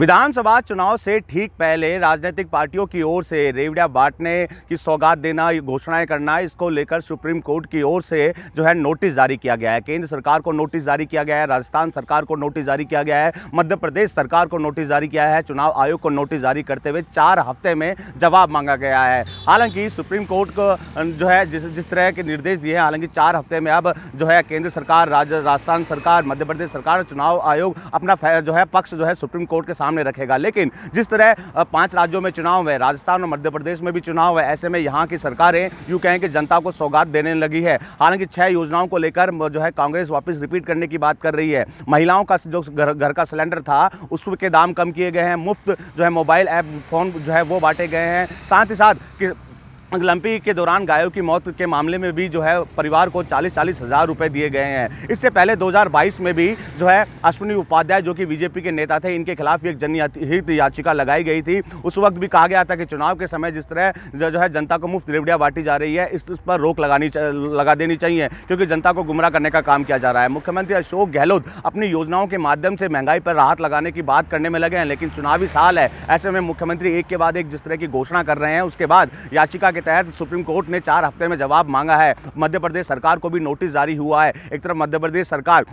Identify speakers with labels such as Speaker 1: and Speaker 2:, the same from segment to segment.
Speaker 1: विधानसभा चुनाव से ठीक पहले राजनीतिक पार्टियों की ओर से रेवड़िया बांटने की सौगात देना घोषणाएं करना इसको लेकर सुप्रीम कोर्ट की ओर से जो है नोटिस जारी किया गया है केंद्र सरकार को नोटिस जारी किया गया है राजस्थान सरकार को नोटिस जारी किया गया है मध्य प्रदेश सरकार को नोटिस जारी किया है चुनाव आयोग को नोटिस जारी करते हुए चार हफ्ते में जवाब मांगा गया है हालांकि सुप्रीम कोर्ट को जो है जिस जिस तरह के निर्देश दिए हैं हालांकि चार हफ्ते में अब जो है केंद्र सरकार राजस्थान सरकार मध्य प्रदेश सरकार चुनाव आयोग अपना जो है पक्ष जो है सुप्रीम कोर्ट के सामने सामने रखेगा लेकिन जिस तरह पांच राज्यों में चुनाव है राजस्थान और मध्य प्रदेश में भी चुनाव है ऐसे में यहाँ की सरकारें यूँ कहें कि जनता को सौगात देने लगी है हालांकि छह योजनाओं को लेकर जो है कांग्रेस वापस रिपीट करने की बात कर रही है महिलाओं का जो घर घर का सिलेंडर था उसके दाम कम किए गए हैं मुफ्त जो है मोबाइल ऐप फ़ोन जो है वो बांटे गए हैं साथ ही साथ ओलंपिक के दौरान गायों की मौत के मामले में भी जो है परिवार को चालीस चालीस हज़ार रुपये दिए गए हैं इससे पहले 2022 में भी जो है अश्विनी उपाध्याय जो कि बीजेपी के नेता थे इनके खिलाफ एक जनहित याचिका लगाई गई थी उस वक्त भी कहा गया था कि चुनाव के समय जिस तरह जो, जो है जनता को मुफ्त रेवड़ियाँ बांटी जा रही है इस, इस पर रोक लगानी लगा देनी चाहिए क्योंकि जनता को गुमराह करने का काम किया जा रहा है मुख्यमंत्री अशोक गहलोत अपनी योजनाओं के माध्यम से महंगाई पर राहत लगाने की बात करने में लगे हैं लेकिन चुनावी साल है ऐसे में मुख्यमंत्री एक के बाद एक जिस तरह की घोषणा कर रहे हैं उसके बाद याचिका के तहत सुप्रीम कोर्ट ने चार हफ्ते में जवाब मांगा है मध्य प्रदेश सरकार को भी नोटिस जारी हुआ है एक तरफ मध्य प्रदेश सरकार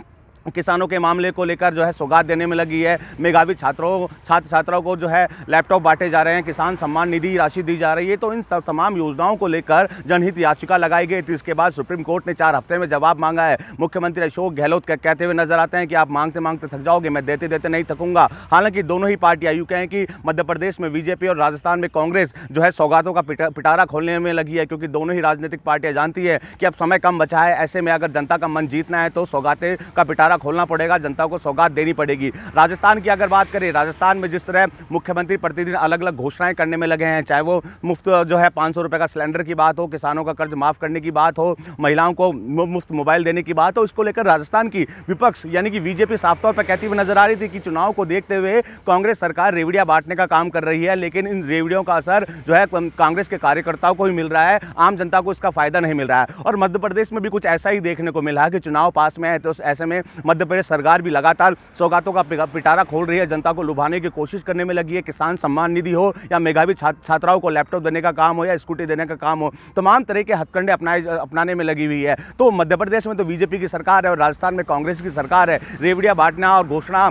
Speaker 1: किसानों के मामले को लेकर जो है सौगात देने में लगी है मेघावी छात्रों छात्र छात्राओं को जो है लैपटॉप बांटे जा रहे हैं किसान सम्मान निधि राशि दी जा रही है तो इन तमाम योजनाओं को लेकर जनहित याचिका लगाई गई थी इसके बाद सुप्रीम कोर्ट ने चार हफ्ते में जवाब मांगा है मुख्यमंत्री अशोक गहलोत कहते हुए नजर आते हैं कि आप मांगते मांगते थक जाओगे मैं देते देते नहीं थकूंगा हालांकि दोनों ही पार्टियां यूँ कहें कि मध्य प्रदेश में बीजेपी और राजस्थान में कांग्रेस जो है सौगातों का पिटारा खोलने में लगी है क्योंकि दोनों ही राजनीतिक पार्टियां जानती है कि अब समय कम बचा है ऐसे में अगर जनता का मन जीतना है तो सौगातें का पिटारा खाना खोलना पड़ेगा जनता को सौगात देनी पड़ेगी राजस्थान की अगर बात करें राजस्थान में जिस तरह मुख्यमंत्री प्रतिदिन अलग अलग घोषणाएं करने में लगे हैं चाहे वो मुफ्त जो है पाँच रुपए का सिलेंडर की बात हो किसानों का कर्ज माफ़ करने की बात हो महिलाओं को मुफ्त मोबाइल देने की बात हो इसको लेकर राजस्थान की विपक्ष यानी कि बीजेपी साफ तौर पर कहती हुई नजर आ रही थी कि चुनाव को देखते हुए कांग्रेस सरकार रेवड़िया बांटने का काम कर रही है लेकिन इन रेवड़ियों का असर जो है कांग्रेस के कार्यकर्ताओं को ही मिल रहा है आम जनता को इसका फायदा नहीं मिल रहा है और मध्य प्रदेश में भी कुछ ऐसा ही देखने को मिला है कि चुनाव पास में है तो ऐसे में मध्य प्रदेश सरकार भी लगातार सौगातों का पिटारा खोल रही है जनता को लुभाने की कोशिश करने में लगी है किसान सम्मान निधि हो या मेघावी छात्राओं को लैपटॉप देने का काम हो या स्कूटी देने का काम हो तमाम तरह के हथकंडे अपनाए अपनाने में लगी हुई है तो मध्य प्रदेश में तो बीजेपी की सरकार है और राजस्थान में कांग्रेस की सरकार है रेवड़िया बांटना और घोषणा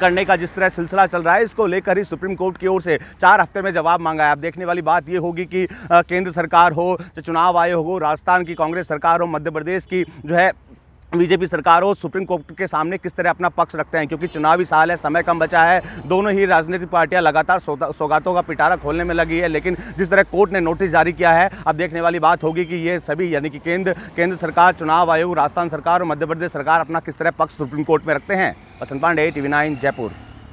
Speaker 1: करने का जिस तरह सिलसिला चल रहा है इसको लेकर ही सुप्रीम कोर्ट की ओर से चार हफ्ते में जवाब मांगा है अब देखने वाली बात ये होगी कि केंद्र सरकार हो चाहे चुनाव आयोग हो राजस्थान की कांग्रेस सरकार हो मध्य प्रदेश की जो है बीजेपी सरकार और सुप्रीम कोर्ट के सामने किस तरह अपना पक्ष रखते हैं क्योंकि चुनावी साल है समय कम बचा है दोनों ही राजनीतिक पार्टियां लगातार सौगातों का पिटारा खोलने में लगी है लेकिन जिस तरह कोर्ट ने नोटिस जारी किया है अब देखने वाली बात होगी कि ये सभी यानी कि केंद्र केंद्र सरकार चुनाव आयोग राजस्थान सरकार और मध्य प्रदेश सरकार अपना किस तरह पक्ष सुप्रीम कोर्ट में रखते हैं वसंत पांडे टी नाइन जयपुर